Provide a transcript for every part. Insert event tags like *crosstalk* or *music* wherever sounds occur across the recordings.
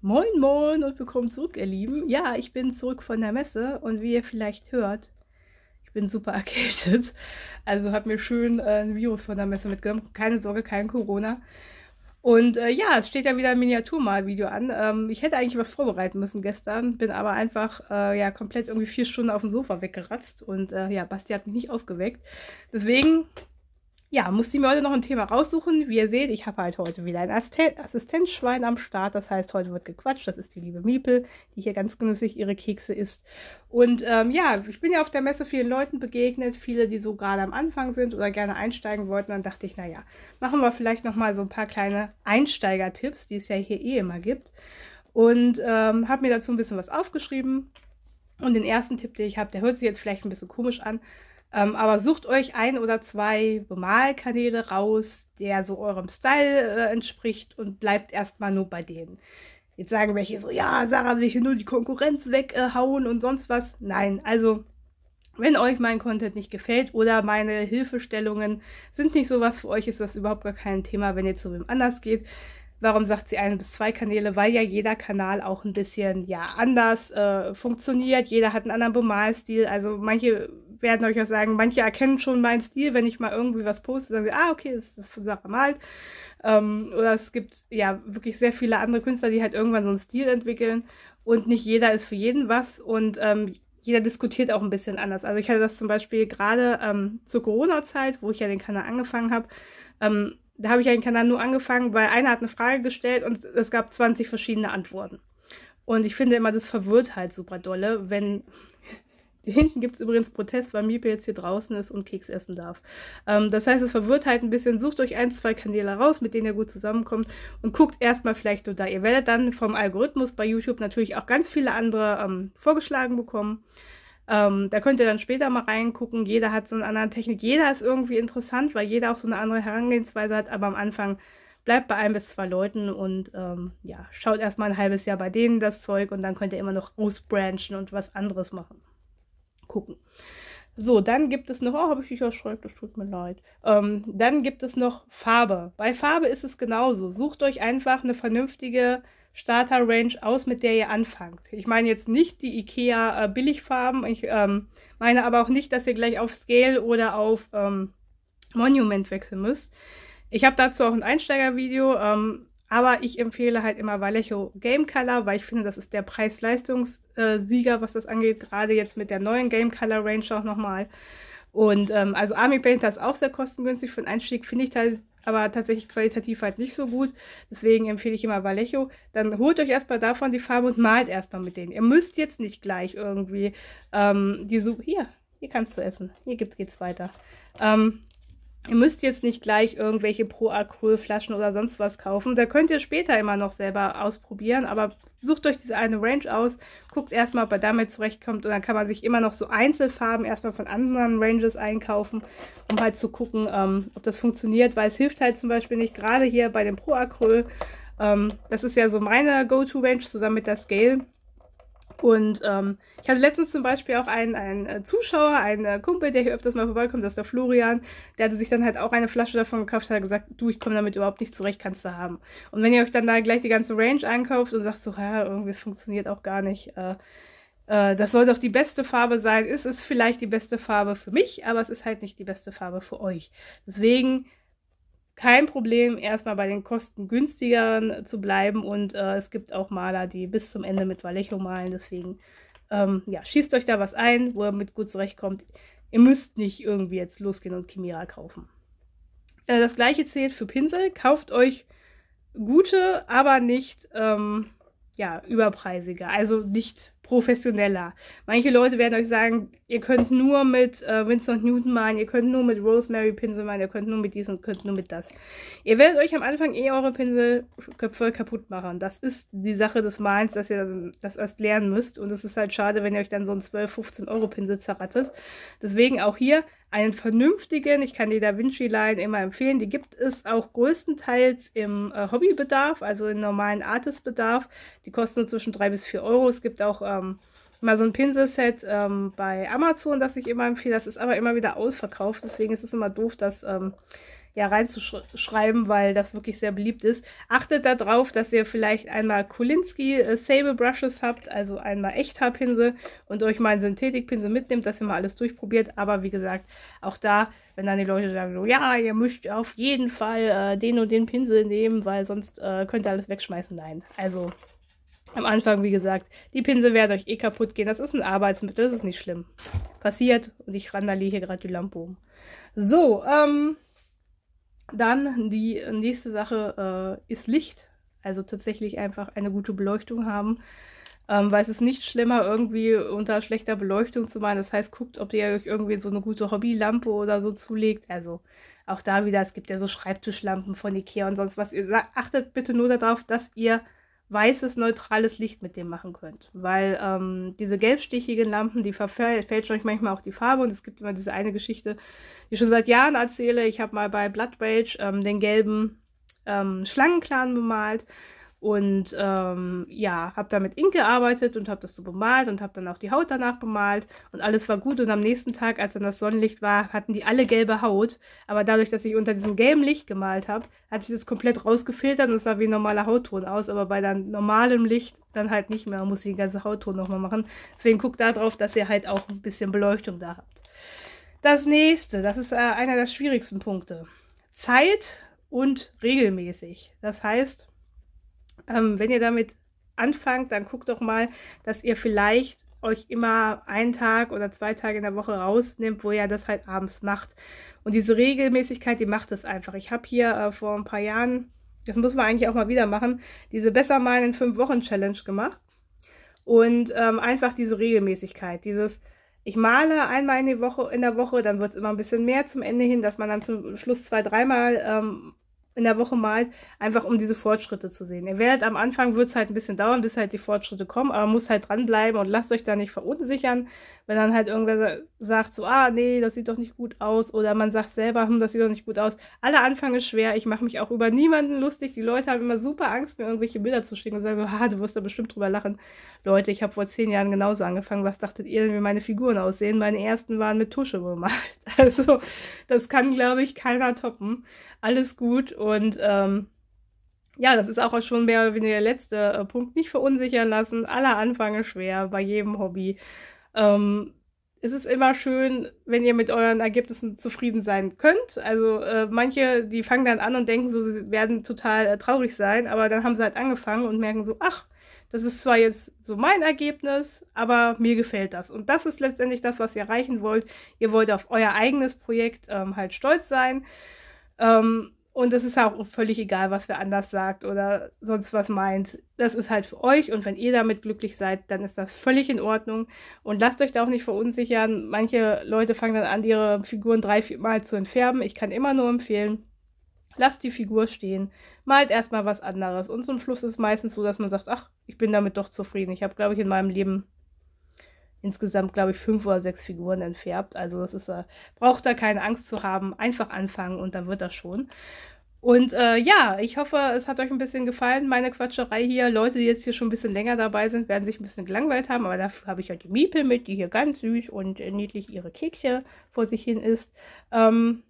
Moin, moin und willkommen zurück, ihr Lieben. Ja, ich bin zurück von der Messe und wie ihr vielleicht hört, ich bin super *laughs* erkältet. Also habe mir schön äh, ein Virus von der Messe mitgenommen. Keine Sorge, kein Corona. Und äh, ja, es steht ja wieder ein Miniaturmalvideo an. Ähm, ich hätte eigentlich was vorbereiten müssen gestern, bin aber einfach äh, ja komplett irgendwie vier Stunden auf dem Sofa weggeratzt und äh, ja, Basti hat mich nicht aufgeweckt. Deswegen ja, musste ich mir heute noch ein Thema raussuchen. Wie ihr seht, ich habe halt heute wieder ein Assistenzschwein am Start. Das heißt, heute wird gequatscht. Das ist die liebe Miepel, die hier ganz genüssig ihre Kekse isst. Und ähm, ja, ich bin ja auf der Messe vielen Leuten begegnet. Viele, die so gerade am Anfang sind oder gerne einsteigen wollten. Dann dachte ich, naja, machen wir vielleicht nochmal so ein paar kleine Einsteiger-Tipps, die es ja hier eh immer gibt. Und ähm, habe mir dazu ein bisschen was aufgeschrieben. Und den ersten Tipp, den ich habe, der hört sich jetzt vielleicht ein bisschen komisch an, ähm, aber sucht euch ein oder zwei Bemalkanäle raus, der so eurem Style äh, entspricht und bleibt erstmal nur bei denen. Jetzt sagen welche so, ja, Sarah will hier nur die Konkurrenz weghauen äh, und sonst was. Nein, also wenn euch mein Content nicht gefällt oder meine Hilfestellungen sind nicht sowas für euch, ist das überhaupt gar kein Thema, wenn ihr zu wem anders geht. Warum sagt sie ein bis zwei Kanäle? Weil ja jeder Kanal auch ein bisschen ja anders äh, funktioniert. Jeder hat einen anderen Bemalstil. Also manche werden euch auch sagen. Manche erkennen schon meinen Stil, wenn ich mal irgendwie was poste, sagen sie, ah, okay, das ist von Sarah Malt. Ähm, oder es gibt ja wirklich sehr viele andere Künstler, die halt irgendwann so einen Stil entwickeln und nicht jeder ist für jeden was und ähm, jeder diskutiert auch ein bisschen anders. Also ich hatte das zum Beispiel gerade ähm, zur Corona-Zeit, wo ich ja den Kanal angefangen habe, ähm, da habe ich ja den Kanal nur angefangen, weil einer hat eine Frage gestellt und es gab 20 verschiedene Antworten. Und ich finde immer, das verwirrt halt super dolle, wenn Hinten gibt es übrigens Protest, weil Miepe jetzt hier draußen ist und Keks essen darf. Ähm, das heißt, es verwirrt halt ein bisschen. Sucht euch ein, zwei Kanäle raus, mit denen ihr gut zusammenkommt und guckt erstmal vielleicht nur da. Ihr werdet dann vom Algorithmus bei YouTube natürlich auch ganz viele andere ähm, vorgeschlagen bekommen. Ähm, da könnt ihr dann später mal reingucken. Jeder hat so eine andere Technik. Jeder ist irgendwie interessant, weil jeder auch so eine andere Herangehensweise hat. Aber am Anfang bleibt bei ein bis zwei Leuten und ähm, ja, schaut erstmal ein halbes Jahr bei denen das Zeug und dann könnt ihr immer noch ausbranchen und was anderes machen gucken. So, dann gibt es noch, oh, habe ich dich erschreckt, das tut mir leid. Ähm, dann gibt es noch Farbe. Bei Farbe ist es genauso. Sucht euch einfach eine vernünftige Starter-Range aus, mit der ihr anfangt. Ich meine jetzt nicht die IKEA äh, Billigfarben, ich ähm, meine aber auch nicht, dass ihr gleich auf Scale oder auf ähm, Monument wechseln müsst. Ich habe dazu auch ein Einsteigervideo. Ähm, aber ich empfehle halt immer Vallejo Game Color, weil ich finde, das ist der Preis-Leistungssieger, was das angeht. Gerade jetzt mit der neuen Game Color Range auch nochmal. Und ähm, also Army Painter ist auch sehr kostengünstig für den Einstieg, finde ich halt aber tatsächlich qualitativ halt nicht so gut. Deswegen empfehle ich immer Vallejo. Dann holt euch erstmal davon die Farbe und malt erstmal mit denen. Ihr müsst jetzt nicht gleich irgendwie ähm, die Suche. Hier, hier kannst du essen. Hier geht's weiter. Ähm, Ihr müsst jetzt nicht gleich irgendwelche Pro-Acryl-Flaschen oder sonst was kaufen. Da könnt ihr später immer noch selber ausprobieren, aber sucht euch diese eine Range aus, guckt erstmal, ob ihr damit zurechtkommt und dann kann man sich immer noch so Einzelfarben erstmal von anderen Ranges einkaufen, um halt zu gucken, ähm, ob das funktioniert, weil es hilft halt zum Beispiel nicht, gerade hier bei dem Pro-Acryl, ähm, das ist ja so meine Go-To-Range zusammen mit der Scale, und ähm, ich hatte letztens zum Beispiel auch einen, einen äh, Zuschauer, einen äh, Kumpel, der hier öfters mal vorbeikommt, das ist der Florian, der hatte sich dann halt auch eine Flasche davon gekauft, hat gesagt, du, ich komme damit überhaupt nicht zurecht, kannst du haben. Und wenn ihr euch dann da gleich die ganze Range einkauft und sagt so, ja, irgendwie, es funktioniert auch gar nicht, äh, äh, das soll doch die beste Farbe sein, ist es vielleicht die beste Farbe für mich, aber es ist halt nicht die beste Farbe für euch. Deswegen kein Problem, erstmal bei den Kosten günstigeren äh, zu bleiben. Und äh, es gibt auch Maler, die bis zum Ende mit Vallejo malen. Deswegen, ähm, ja, schießt euch da was ein, wo ihr mit gut zurechtkommt. Ihr müsst nicht irgendwie jetzt losgehen und Chimera kaufen. Äh, das gleiche zählt für Pinsel. Kauft euch gute, aber nicht ähm, ja, überpreisige. Also nicht professioneller. Manche Leute werden euch sagen, ihr könnt nur mit äh, Vincent Newton malen, ihr könnt nur mit Rosemary Pinsel malen, ihr könnt nur mit dies und könnt nur mit das. Ihr werdet euch am Anfang eh eure Pinselköpfe kaputt machen. Das ist die Sache des Malens, dass ihr das erst lernen müsst. Und es ist halt schade, wenn ihr euch dann so einen 12, 15 Euro Pinsel zerrattet. Deswegen auch hier einen vernünftigen, ich kann die Da Vinci Line immer empfehlen, die gibt es auch größtenteils im äh, Hobbybedarf, also im normalen Artistbedarf. Die kosten so zwischen 3 bis 4 Euro. Es gibt auch äh, ähm, mal so ein Pinselset ähm, bei Amazon, das ich immer empfehle. Das ist aber immer wieder ausverkauft, deswegen ist es immer doof, das ähm, ja reinzuschreiben, weil das wirklich sehr beliebt ist. Achtet darauf, dass ihr vielleicht einmal Kulinski äh, Sable Brushes habt, also einmal Echthaarpinsel und euch mal einen Synthetikpinsel mitnimmt, dass ihr mal alles durchprobiert. Aber wie gesagt, auch da, wenn dann die Leute sagen, so, ja, ihr müsst auf jeden Fall äh, den und den Pinsel nehmen, weil sonst äh, könnt ihr alles wegschmeißen. Nein, also am Anfang, wie gesagt, die Pinsel werden euch eh kaputt gehen. Das ist ein Arbeitsmittel, das ist nicht schlimm. Passiert und ich randaliere hier gerade die Lampe um. So, ähm, dann die nächste Sache äh, ist Licht. Also tatsächlich einfach eine gute Beleuchtung haben. Ähm, weil es ist nicht schlimmer, irgendwie unter schlechter Beleuchtung zu malen. Das heißt, guckt, ob ihr euch irgendwie so eine gute Hobbylampe oder so zulegt. Also auch da wieder, es gibt ja so Schreibtischlampen von Ikea und sonst was. Ihr achtet bitte nur darauf, dass ihr weißes, neutrales Licht mit dem machen könnt. Weil ähm, diese gelbstichigen Lampen, die verfälschen euch manchmal auch die Farbe. Und es gibt immer diese eine Geschichte, die ich schon seit Jahren erzähle. Ich habe mal bei Blood Rage ähm, den gelben ähm, Schlangenclan bemalt. Und ähm, ja, habe da mit Ink gearbeitet und habe das so bemalt und habe dann auch die Haut danach bemalt und alles war gut. Und am nächsten Tag, als dann das Sonnenlicht war, hatten die alle gelbe Haut. Aber dadurch, dass ich unter diesem gelben Licht gemalt habe, hat sich das komplett rausgefiltert und es sah wie ein normaler Hautton aus. Aber bei dann normalem Licht dann halt nicht mehr, Man muss ich den ganzen Hautton nochmal machen. Deswegen guckt da drauf, dass ihr halt auch ein bisschen Beleuchtung da habt. Das nächste, das ist äh, einer der schwierigsten Punkte. Zeit und regelmäßig. Das heißt, ähm, wenn ihr damit anfangt, dann guckt doch mal, dass ihr vielleicht euch immer einen Tag oder zwei Tage in der Woche rausnimmt, wo ihr das halt abends macht. Und diese Regelmäßigkeit, die macht es einfach. Ich habe hier äh, vor ein paar Jahren, das muss man eigentlich auch mal wieder machen, diese Besser mal in fünf Wochen Challenge gemacht. Und ähm, einfach diese Regelmäßigkeit, dieses, ich male einmal in, die Woche, in der Woche, dann wird es immer ein bisschen mehr zum Ende hin, dass man dann zum Schluss zwei, dreimal ähm, in der Woche malt, einfach um diese Fortschritte zu sehen. Ihr werdet am Anfang, wird es halt ein bisschen dauern, bis halt die Fortschritte kommen, aber muss halt dranbleiben und lasst euch da nicht verunsichern wenn dann halt irgendwer sagt so, ah, nee, das sieht doch nicht gut aus oder man sagt selber, hm, das sieht doch nicht gut aus. Aller Anfang ist schwer, ich mache mich auch über niemanden lustig. Die Leute haben immer super Angst, mir irgendwelche Bilder zu schicken und sagen, ha, du wirst da bestimmt drüber lachen. Leute, ich habe vor zehn Jahren genauso angefangen. Was dachtet ihr denn, wie meine Figuren aussehen? Meine ersten waren mit Tusche bemalt. *laughs* Also, das kann, glaube ich, keiner toppen. Alles gut und, ähm, ja, das ist auch schon mehr oder weniger der letzte äh, Punkt. Nicht verunsichern lassen. Aller Anfang ist schwer bei jedem Hobby. Ähm, es ist immer schön, wenn ihr mit euren Ergebnissen zufrieden sein könnt. Also äh, manche, die fangen dann an und denken so, sie werden total äh, traurig sein, aber dann haben sie halt angefangen und merken so, ach, das ist zwar jetzt so mein Ergebnis, aber mir gefällt das. Und das ist letztendlich das, was ihr erreichen wollt. Ihr wollt auf euer eigenes Projekt ähm, halt stolz sein. Ähm, und es ist auch völlig egal, was wer anders sagt oder sonst was meint. Das ist halt für euch und wenn ihr damit glücklich seid, dann ist das völlig in Ordnung. Und lasst euch da auch nicht verunsichern. Manche Leute fangen dann an, ihre Figuren drei, vier Mal zu entfärben. Ich kann immer nur empfehlen, lasst die Figur stehen, malt erstmal was anderes. Und zum Schluss ist es meistens so, dass man sagt, ach, ich bin damit doch zufrieden. Ich habe, glaube ich, in meinem Leben insgesamt, glaube ich, fünf oder sechs Figuren entfärbt. Also das ist, äh, braucht da keine Angst zu haben. Einfach anfangen und dann wird das schon. Und äh, ja, ich hoffe, es hat euch ein bisschen gefallen, meine Quatscherei hier. Leute, die jetzt hier schon ein bisschen länger dabei sind, werden sich ein bisschen gelangweilt haben, aber dafür habe ich ja die Miepel mit, die hier ganz süß und niedlich ihre Kekse vor sich hin isst. Ähm,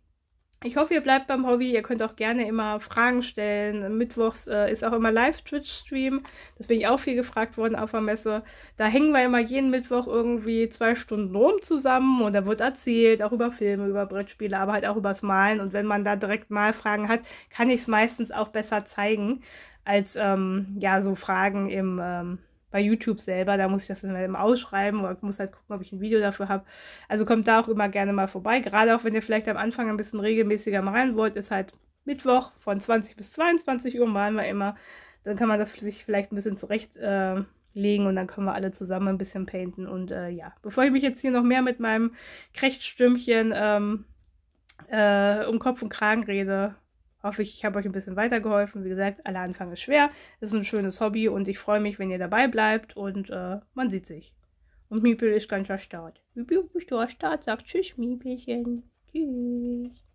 ich hoffe, ihr bleibt beim Hobby. Ihr könnt auch gerne immer Fragen stellen. Mittwochs äh, ist auch immer Live-Twitch-Stream. Das bin ich auch viel gefragt worden auf der Messe. Da hängen wir immer jeden Mittwoch irgendwie zwei Stunden rum zusammen und da wird erzählt, auch über Filme, über Brettspiele, aber halt auch übers Malen. Und wenn man da direkt Malfragen hat, kann ich es meistens auch besser zeigen als ähm, ja so Fragen im ähm, bei YouTube selber. Da muss ich das dann halt immer ausschreiben oder muss halt gucken, ob ich ein Video dafür habe. Also kommt da auch immer gerne mal vorbei. Gerade auch wenn ihr vielleicht am Anfang ein bisschen regelmäßiger mal rein wollt, ist halt Mittwoch von 20 bis 22 Uhr malen wir immer. Dann kann man das sich vielleicht ein bisschen zurechtlegen äh, und dann können wir alle zusammen ein bisschen painten. Und äh, ja, bevor ich mich jetzt hier noch mehr mit meinem Krechtstümmchen ähm, äh, um Kopf und Kragen rede, hoffe ich, ich habe euch ein bisschen weitergeholfen. Wie gesagt, aller Anfang ist schwer. Es ist ein schönes Hobby und ich freue mich, wenn ihr dabei bleibt und äh, man sieht sich. Und Miepel ist ganz erstaunt. Miepel du erstaunt, Sag Tschüss, Miepelchen. Tschüss.